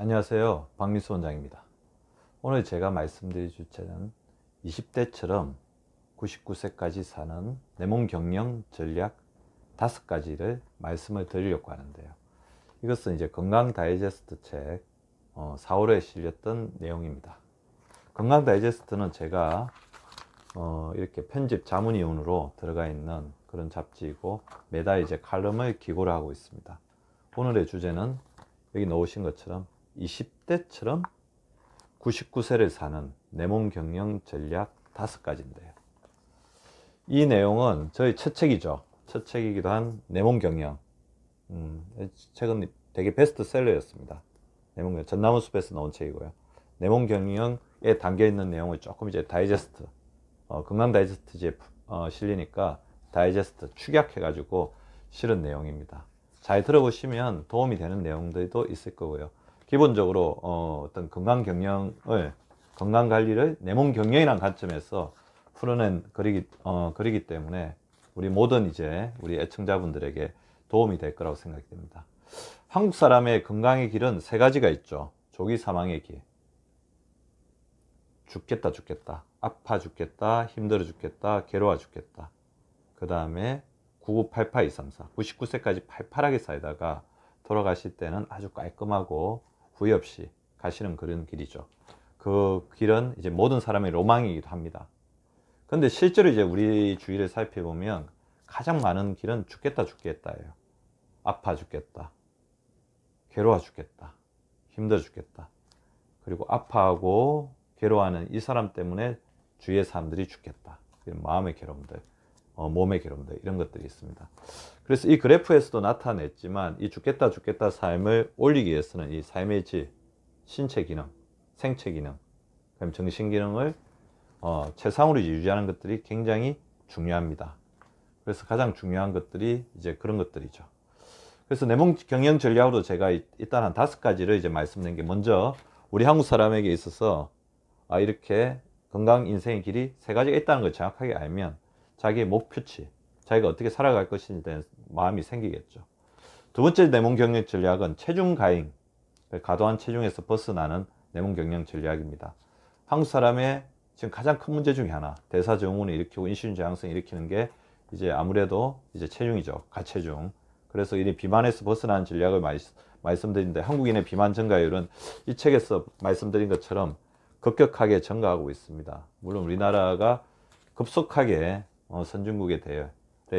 안녕하세요. 박민수 원장입니다. 오늘 제가 말씀드릴 주제는 20대처럼 99세까지 사는 내 몸 경영 전략 5가지를 말씀을 드리려고 하는데요. 이것은 이제 건강 다이제스트 책 4월에 어, 실렸던 내용입니다. 건강 다이제스트는 제가 어, 이렇게 편집 자문위원으로 들어가 있는 그런 잡지이고 매달 이제 칼럼을 기고를 하고 있습니다. 오늘의 주제는 여기 넣으신 것처럼 20대처럼 99세를 사는 내 몸 경영 전략 5가지인데요. 이 내용은 저희 첫 책이죠. 첫 책이기도 한 내 몸 경영. 음, 책은 되게 베스트셀러였습니다. 내 몸 경영. 전나무 숲에서 나온 책이고요. 내 몸 경영에 담겨 있는 내용을 조금 이제 다이제스트, 어, 금강 다이제스트지에 어, 실리니까 다이제스트 축약해가지고 실은 내용입니다. 잘 들어보시면 도움이 되는 내용들도 있을 거고요. 기본적으로 어, 어떤 건강 경영을 건강 관리를 내 몸경영이란 관점에서 풀어낸 그리기 어, 그리기 때문에 우리 모든 이제 우리 애청자분들에게 도움이 될 거라고 생각이 됩니다. 한국 사람의 건강의 길은 세 가지가 있죠. 조기 사망의 길. 죽겠다 죽겠다. 아파 죽겠다. 힘들어 죽겠다. 괴로워 죽겠다. 그 다음에 9988 234 99세까지 팔팔하게 살다가 돌아가실 때는 아주 깔끔하고 부회 없이 가시는 그런 길이죠. 그 길은 이제 모든 사람의 로망이기도 합니다. 근데 실제로 이제 우리 주위를 살펴보면 가장 많은 길은 죽겠다 죽겠다예요. 아파 죽겠다. 괴로워 죽겠다. 힘들어 죽겠다. 그리고 아파하고 괴로워하는 이 사람 때문에 주위의 사람들이 죽겠다. 마음의 괴로움들. 어, 몸의 괴로들 이런 것들이 있습니다. 그래서 이 그래프에서도 나타냈지만 이 죽겠다 죽겠다 삶을 올리기 위해서는 이 삶의 질, 신체 기능, 생체 기능, 그럼 정신 기능을 어, 최상으로 유지하는 것들이 굉장히 중요합니다. 그래서 가장 중요한 것들이 이제 그런 것들이죠. 그래서 내 몸 경영 전략으로 제가 일단 한 다섯 가지를 이제 말씀드린 게 먼저 우리 한국 사람에게 있어서 아 이렇게 건강 인생의 길이 세 가지가 있다는 걸 정확하게 알면 자기의 목표치, 자기가 어떻게 살아갈 것인지 에 대한 마음이 생기겠죠. 두 번째 내몸 경력 전략은 체중 가잉, 과도한 체중에서 벗어나는 내몸 경력 전략입니다. 한국 사람의 지금 가장 큰 문제 중에 하나, 대사증후군을 일으키고 인슐린 저항성 을 일으키는 게 이제 아무래도 이제 체중이죠. 가체중. 그래서 이 비만에서 벗어나는 전략을 말씀드린데 한국인의 비만 증가율은 이 책에서 말씀드린 것처럼 급격하게 증가하고 있습니다. 물론 우리나라가 급속하게 어, 선진국에 대해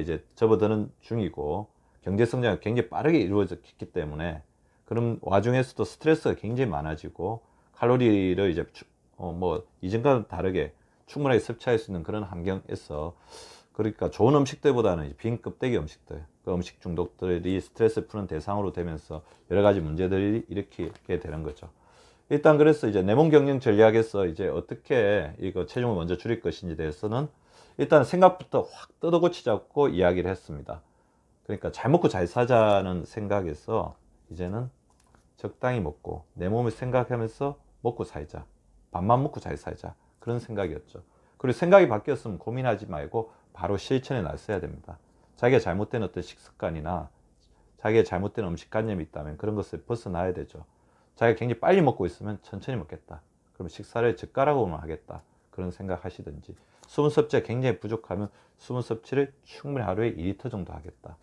이제 접어드는 중이고 경제 성장이 굉장히 빠르게 이루어졌기 때문에 그런 와중에서도 스트레스가 굉장히 많아지고 칼로리를 이제 어, 뭐 이전과는 다르게 충분하게 섭취할 수 있는 그런 환경에서 그러니까 좋은 음식들보다는 빈 껍데기 음식들 그 음식 중독들이 스트레스 푸는 대상으로 되면서 여러 가지 문제들이 일으키게 되는 거죠. 일단 그래서 이제 내 몸 경영 전략에서 이제 어떻게 이거 체중을 먼저 줄일 것인지 대해서는 일단 생각부터 확 뜯어고치 자고 이야기를 했습니다. 그러니까 잘 먹고 잘 사자는 생각에서 이제는 적당히 먹고 내 몸을 생각하면서 먹고 살자. 밥만 먹고 잘 살자. 그런 생각이었죠. 그리고 생각이 바뀌었으면 고민하지 말고 바로 실천에 나서야 됩니다. 자기가 잘못된 어떤 식습관이나 자기의 잘못된 음식 관념이 있다면 그런 것을 벗어나야 되죠. 자기가 굉장히 빨리 먹고 있으면 천천히 먹겠다. 그럼 식사를 젓가락으로만 하겠다. 그런 생각하시든지 수분 섭취가 굉장히 부족하면 수분 섭취를 충분히 하루에 2리터 정도 하겠다.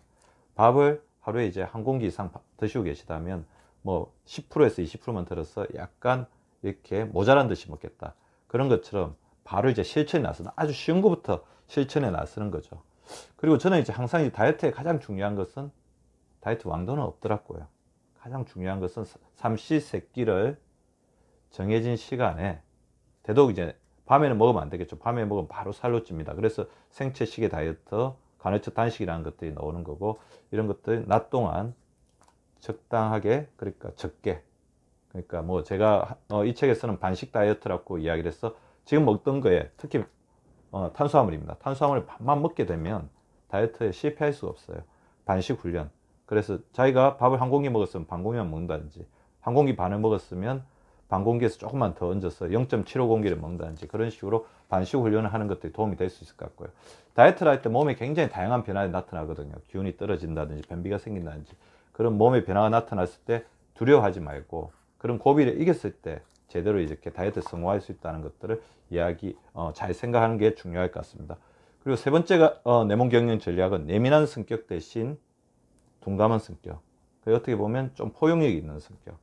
밥을 하루에 이제 한 공기 이상 드시고 계시다면 뭐 10%에서 20%만 들어서 약간 이렇게 모자란 듯이 먹겠다. 그런 것처럼 바로 이제 실천에 나서는 아주 쉬운 것부터 실천에 나서는 거죠. 그리고 저는 이제 항상 이 다이어트에 가장 중요한 것은 다이어트 왕도는 없더라고요. 가장 중요한 것은 삼시세끼를 정해진 시간에 대도 이제 밤에는 먹으면 안 되겠죠. 밤에 먹으면 바로 살로 찝니다. 그래서 생체식의 다이어트, 간헐적 단식이라는 것들이 나오는 거고 이런 것들 낮 동안 적당하게 그러니까 적게 그러니까 뭐 제가 어, 이 책에서는 반식 다이어트라고 이야기를 해서 지금 먹던 거에 특히 어, 탄수화물입니다. 탄수화물 밥만 먹게 되면 다이어트에 실패할 수가 없어요. 반식 훈련 그래서 자기가 밥을 한 공기 먹었으면 반 공기만 먹는다든지 한 공기 반을 먹었으면 반 공기에서 조금만 더 얹어서 0.75 공기를 먹는다든지 그런 식으로 반식 훈련을 하는 것들이 도움이 될 수 있을 것 같고요. 다이어트를 할 때 몸에 굉장히 다양한 변화가 나타나거든요. 기운이 떨어진다든지 변비가 생긴다든지 그런 몸의 변화가 나타났을 때 두려워하지 말고 그런 고비를 이겼을 때 제대로 이렇게 다이어트 성공할 수 있다는 것들을 이야기 어, 잘 생각하는 게 중요할 것 같습니다. 그리고 세 번째가 어, 내몸 경영 전략은 예민한 성격 대신 둔감한 성격. 그 어떻게 보면 좀 포용력이 있는 성격.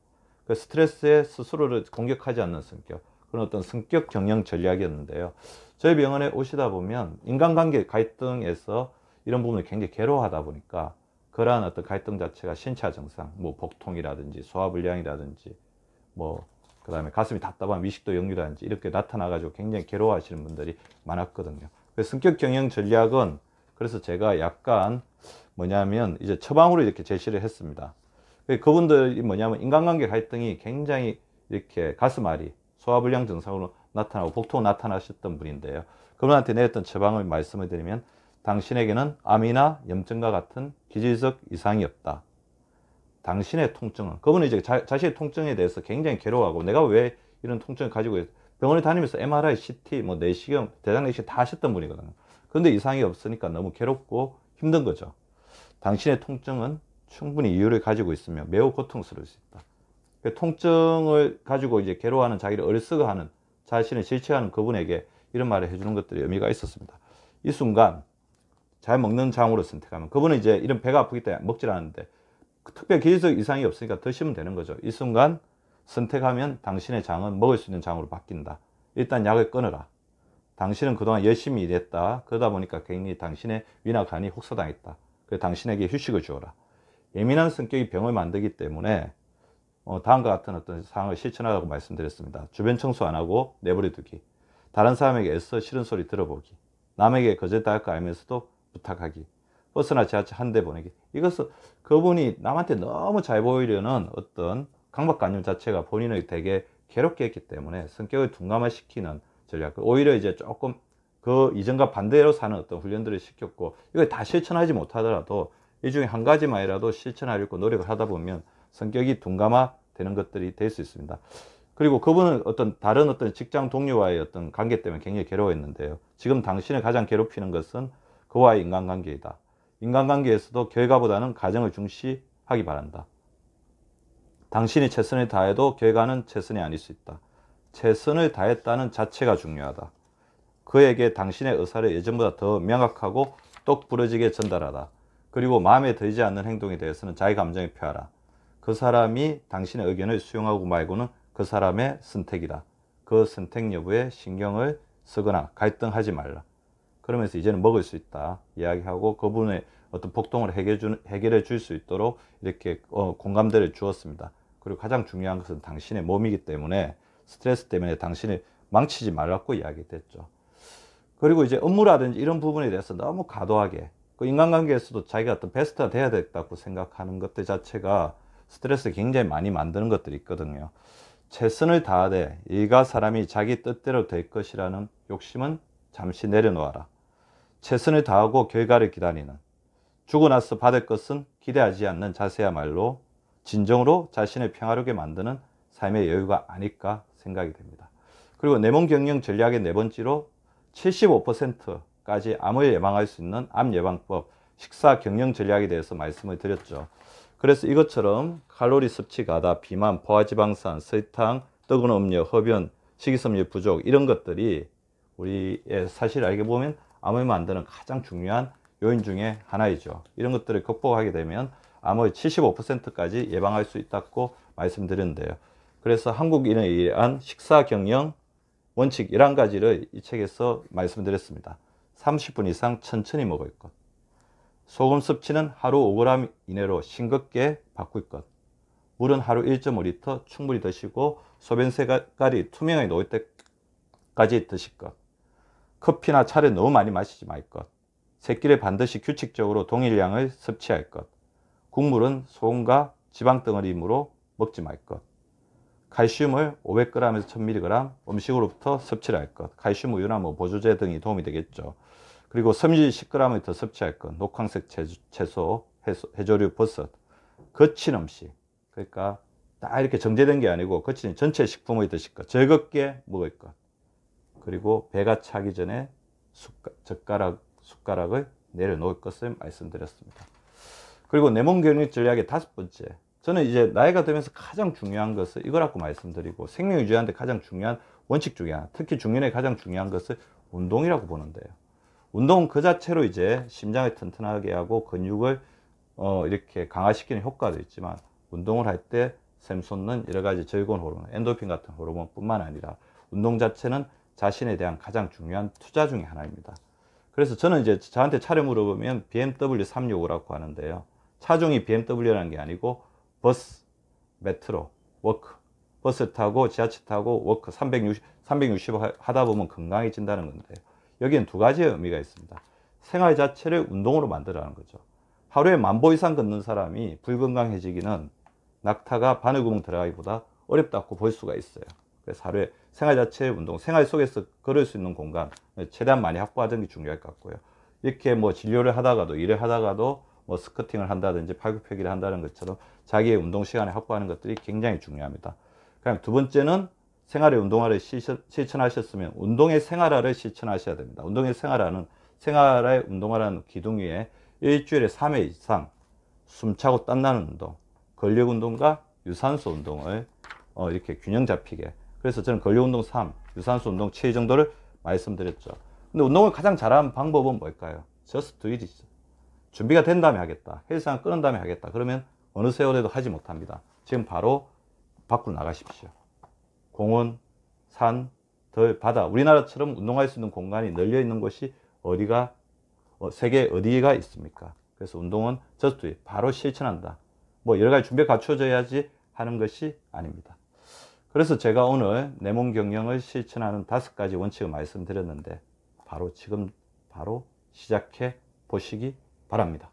그 스트레스에 스스로를 공격하지 않는 성격. 그런 어떤 성격 경영 전략이었는데요. 저희 병원에 오시다 보면 인간관계 갈등에서 이런 부분을 굉장히 괴로워하다 보니까 그러한 어떤 갈등 자체가 신체 증상, 뭐 복통이라든지 소화불량이라든지 뭐 그다음에 가슴이 답답한 위식도 역류라든지 이렇게 나타나가지고 굉장히 괴로워하시는 분들이 많았거든요. 그래서 성격 경영 전략은 그래서 제가 약간 뭐냐면 이제 처방으로 이렇게 제시를 했습니다. 그 그분들이 뭐냐면 인간관계 갈등이 굉장히 이렇게 가슴앓이, 소화불량 증상으로 나타나고 복통 나타나셨던 분인데요. 그분한테 내렸던 처방을 말씀을 드리면 당신에게는 암이나 염증과 같은 기질적 이상이 없다. 당신의 통증은 그분은 이제 자, 신의 통증에 대해서 굉장히 괴로워하고 내가 왜 이런 통증을 가지고 병원에 다니면서 MRI, CT, 뭐 내시경, 대장 내시경 다 하셨던 분이거든요. 그런데 이상이 없으니까 너무 괴롭고 힘든 거죠. 당신의 통증은 충분히 이유를 가지고 있으며 매우 고통스러울 수 있다. 그 통증을 가지고 이제 괴로워하는 자기를 얼쓰거하는 자신을 질책하는 그분에게 이런 말을 해주는 것들이 의미가 있었습니다. 이 순간 잘 먹는 장으로 선택하면 그분은 이제 이런 배가 아프기 때문에 먹질 않는데 특별 기질적 이상이 없으니까 드시면 되는 거죠. 이 순간 선택하면 당신의 장은 먹을 수 있는 장으로 바뀐다. 일단 약을 끊어라. 당신은 그동안 열심히 일했다. 그러다 보니까 괜히 당신의 위나 간이 혹사당했다. 그 당신에게 휴식을 주어라. 예민한 성격이 병을 만들기 때문에 어, 다음과 같은 어떤 상황을 실천하라고 말씀드렸습니다. 주변 청소 안 하고 내버려 두기. 다른 사람에게 애써 싫은 소리 들어보기. 남에게 거절당할 거 알면서도 부탁하기. 버스나 지하철 한 대 보내기. 이것은 그분이 남한테 너무 잘 보이려는 어떤 강박관념 자체가 본인을 되게 괴롭게 했기 때문에 성격을 둔감화시키는 전략. 오히려 이제 조금 그 이전과 반대로 사는 어떤 훈련들을 시켰고 이걸 다 실천하지 못하더라도 이 중에 한 가지만이라도 실천하려고 노력을 하다 보면 성격이 둔감화 되는 것들이 될 수 있습니다. 그리고 그분은 어떤 다른 어떤 직장 동료와의 어떤 관계 때문에 굉장히 괴로워했는데요. 지금 당신을 가장 괴롭히는 것은 그와의 인간관계이다. 인간관계에서도 결과보다는 가정을 중시하기 바란다. 당신이 최선을 다해도 결과는 최선이 아닐 수 있다. 최선을 다했다는 자체가 중요하다. 그에게 당신의 의사를 예전보다 더 명확하고 똑부러지게 전달하라. 그리고 마음에 들지 않는 행동에 대해서는 자기 감정에 표하라. 그 사람이 당신의 의견을 수용하고 말고는 그 사람의 선택이다. 그 선택 여부에 신경을 쓰거나 갈등하지 말라. 그러면서 이제는 먹을 수 있다. 이야기하고 그분의 어떤 복통을 해결해 줄 수 있도록 이렇게 어, 공감대를 주었습니다. 그리고 가장 중요한 것은 당신의 몸이기 때문에 스트레스 때문에 당신을 망치지 말라고 이야기됐죠. 그리고 이제 업무라든지 이런 부분에 대해서 너무 과도하게 그 인간관계에서도 자기가 어떤 베스트가 돼야 됐다고 생각하는 것들 자체가 스트레스 굉장히 많이 만드는 것들이 있거든요. 최선을 다하되 일과 사람이 자기 뜻대로 될 것이라는 욕심은 잠시 내려놓아라. 최선을 다하고 결과를 기다리는 죽어 나서 받을 것은 기대하지 않는 자세야말로 진정으로 자신을 평화롭게 만드는 삶의 여유가 아닐까 생각이 됩니다. 그리고 내 몸 경영 전략의 네 번째로 75%까지 암을 예방할 수 있는 암 예방법 식사 경영 전략에 대해서 말씀을 드렸죠. 그래서 이것처럼 칼로리 섭취 가다, 비만, 포화지방산, 설탕, 뜨거운 음료, 흡연, 식이섬유 부족 이런 것들이 우리의 사실 알게 보면 암을 만드는 가장 중요한 요인 중에 하나이죠. 이런 것들을 극복하게 되면 암의 75%까지 예방할 수 있다고 말씀드렸는데요. 그래서 한국인에 의한 식사 경영 원칙 11가지를 이 책에서 말씀드렸습니다. 30분 이상 천천히 먹을 것. 소금 섭취는 하루 5g 이내로 싱겁게 바꿀 것. 물은 하루 1 5리 충분히 드시고 소변 색깔이 투명하게 나올 때까지 드실 것. 커피나 차를 너무 많이 마시지 말 것. 새끼를 반드시 규칙적으로 동일량을 섭취할 것. 국물은 소금과 지방 덩어리이므로 먹지 말 것. 칼슘을 500g에서 1000mg 음식으로부터 섭취를 할 것, 칼슘 우유나 뭐 보조제 등이 도움이 되겠죠. 그리고 섬유 10g을 더 섭취할 것, 녹황색 채소, 해조류, 버섯, 거친 음식. 그러니까 다 이렇게 정제된 게 아니고 거친 전체 식품을 드실 것, 즐게 먹을 것. 그리고 배가 차기 전에 숟가락, 숟가락을 내려놓을 것을 말씀드렸습니다. 그리고 내 몸 경육 전략의 다섯 번째, 저는 이제 나이가 들면서 가장 중요한 것은 이거라고 말씀드리고 생명 유지하는데 가장 중요한 원칙 중에 하나 특히 중년에 가장 중요한 것은 운동이라고 보는데요 운동은 그 자체로 이제 심장을 튼튼하게 하고 근육을 어 이렇게 강화시키는 효과도 있지만 운동을 할 때 샘솟는 여러 가지 즐거운 호르몬 엔도핀 같은 호르몬 뿐만 아니라 운동 자체는 자신에 대한 가장 중요한 투자 중에 하나입니다 그래서 저는 이제 저한테 차를 물어보면 BMW 365라고 하는데요 차종이 BMW라는 게 아니고 버스, 메트로, 워크. 버스 타고 지하차 타고 워크 360, 360 하다 보면 건강해진다는 건데 여기는 두 가지의 의미가 있습니다. 생활 자체를 운동으로 만들라는 거죠. 하루에 만보 이상 걷는 사람이 불건강해지기는 낙타가 바늘구멍 들어가기보다 어렵다고 볼 수가 있어요. 그래서 하루에 생활 자체의 운동, 생활 속에서 걸을 수 있는 공간 최대한 많이 확보하는 게 중요할 것 같고요. 이렇게 뭐 진료를 하다가도 일을 하다가도 뭐 스커팅을 한다든지 팔굽혀기를 한다는 것처럼 자기의 운동 시간에 확보하는 것들이 굉장히 중요합니다. 그다음 두 번째는 생활의 운동화를 실천하셨으면 운동의 생활화를 실천하셔야 됩니다. 운동의 생활화는 생활의 운동화라는 기둥 위에 일주일에 3회 이상 숨차고 땀나는 운동, 근력 운동과 유산소 운동을 어, 이렇게 균형 잡히게 그래서 저는 근력 운동 3, 유산소 운동 7 정도를 말씀드렸죠. 근데 운동을 가장 잘하는 방법은 뭘까요? 저스트 이죠 준비가 된 다음에 하겠다. 헬스장 끊은 다음에 하겠다. 그러면 어느 세월에도 하지 못합니다. 지금 바로 밖으로 나가십시오. 공원, 산, 덜, 바다. 우리나라처럼 운동할 수 있는 공간이 널려 있는 곳이 어디가, 어, 세계 어디가 있습니까? 그래서 운동은 저스트위, 바로 실천한다. 뭐 여러 가지 준비가 갖춰져야지 하는 것이 아닙니다. 그래서 제가 오늘 내 몸 경영을 실천하는 다섯 가지 원칙을 말씀드렸는데 바로 지금 바로 시작해 보시기 바랍니다.